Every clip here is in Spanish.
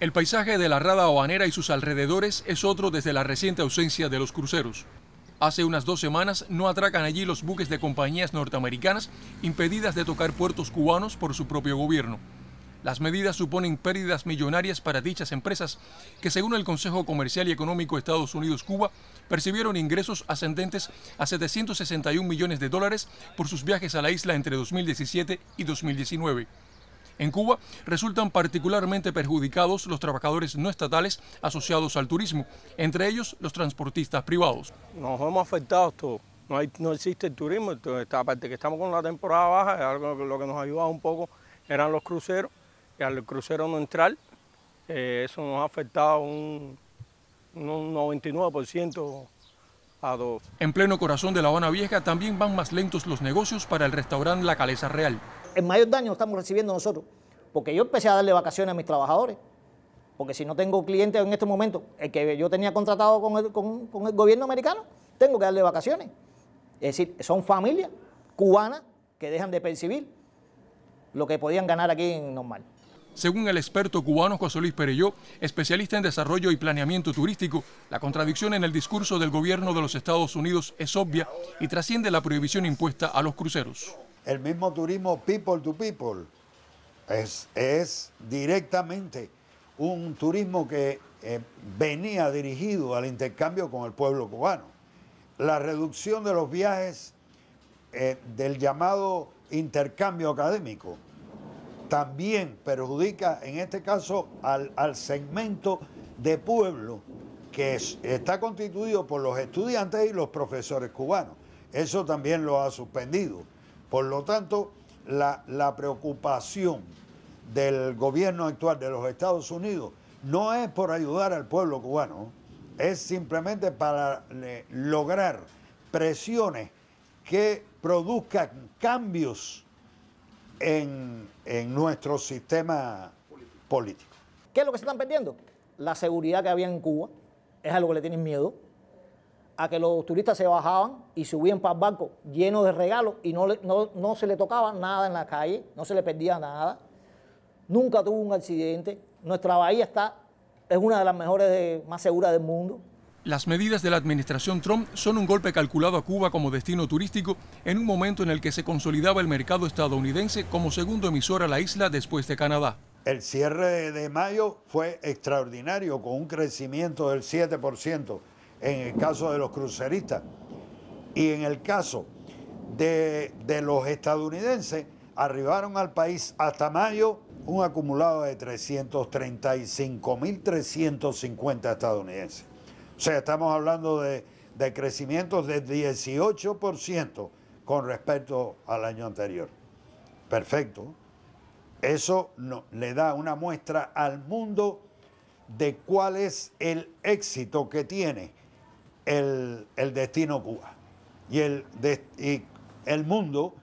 El paisaje de la Rada Habanera y sus alrededores es otro desde la reciente ausencia de los cruceros. Hace unas dos semanas no atracan allí los buques de compañías norteamericanas impedidas de tocar puertos cubanos por su propio gobierno. Las medidas suponen pérdidas millonarias para dichas empresas que según el Consejo Comercial y Económico Estados Unidos-Cuba percibieron ingresos ascendentes a 761 millones de dólares por sus viajes a la isla entre 2017 y 2019. En Cuba resultan particularmente perjudicados los trabajadores no estatales asociados al turismo, entre ellos los transportistas privados. Nos hemos afectado todo, No, existe el turismo, aparte que estamos con la temporada baja, algo lo que nos ayudaba un poco eran los cruceros, y al crucero no entrar, eh, eso nos ha afectado un, un 99%. A dos. En pleno corazón de La Habana Vieja también van más lentos los negocios para el restaurante La Caleza Real el mayor daño lo estamos recibiendo nosotros. Porque yo empecé a darle vacaciones a mis trabajadores. Porque si no tengo clientes en este momento, el que yo tenía contratado con el, gobierno americano, tengo que darle vacaciones. Es decir, son familias cubanas que dejan de percibir lo que podían ganar aquí en normal. Según el experto cubano José Luis Perelló, especialista en desarrollo y planeamiento turístico, la contradicción en el discurso del gobierno de los Estados Unidos es obvia y trasciende la prohibición impuesta a los cruceros. El mismo turismo people to people es, directamente un turismo que eh, venía dirigido al intercambio con el pueblo cubano. La reducción de los viajes eh, del llamado intercambio académico también perjudica en este caso al, segmento de pueblo que está constituido por los estudiantes y los profesores cubanos. Eso también lo ha suspendido. Por lo tanto, la, preocupación del gobierno actual de los Estados Unidos no es por ayudar al pueblo cubano, es simplemente para eh, lograr presiones que produzcan cambios en, en nuestro sistema político. ¿Qué es lo que se están perdiendo? La seguridad que había en Cuba, es algo que le tienen miedo, a que los turistas se bajaban y subían para el barco lleno de regalos y no, no, se le tocaba nada en la calle, no se le perdía nada. Nunca tuvo un accidente. Nuestra bahía está, es una de las mejores, más seguras del mundo. Las medidas de la administración Trump son un golpe calculado a Cuba como destino turístico en un momento en el que se consolidaba el mercado estadounidense como segundo emisor a la isla después de Canadá. El cierre de mayo fue extraordinario, con un crecimiento del 7% en el caso de los cruceristas. Y en el caso de, los estadounidenses, arribaron al país hasta mayo un acumulado de 335.350 estadounidenses. O sea, estamos hablando de, de del 18% con respecto al año anterior. Perfecto. Eso no, le da una muestra al mundo de cuál es el éxito que tiene el, destino Cuba. Y el, el mundo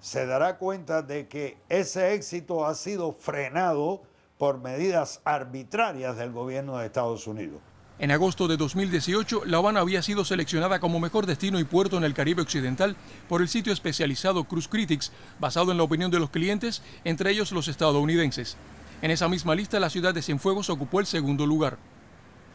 se dará cuenta de que ese éxito ha sido frenado por medidas arbitrarias del gobierno de Estados Unidos. En agosto de 2018, La Habana había sido seleccionada como mejor destino y puerto en el Caribe Occidental por el sitio especializado Cruise Critics, basado en la opinión de los clientes, entre ellos los estadounidenses. En esa misma lista, la ciudad de Cienfuegos ocupó el segundo lugar.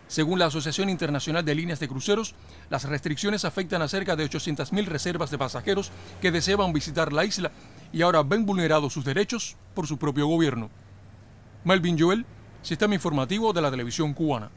Según la Asociación Internacional de Líneas de Cruceros, las restricciones afectan a cerca de 800.000 reservas de pasajeros que deseaban visitar la isla y ahora ven vulnerados sus derechos por su propio gobierno. Melvin Joel, Sistema Informativo de la Televisión Cubana.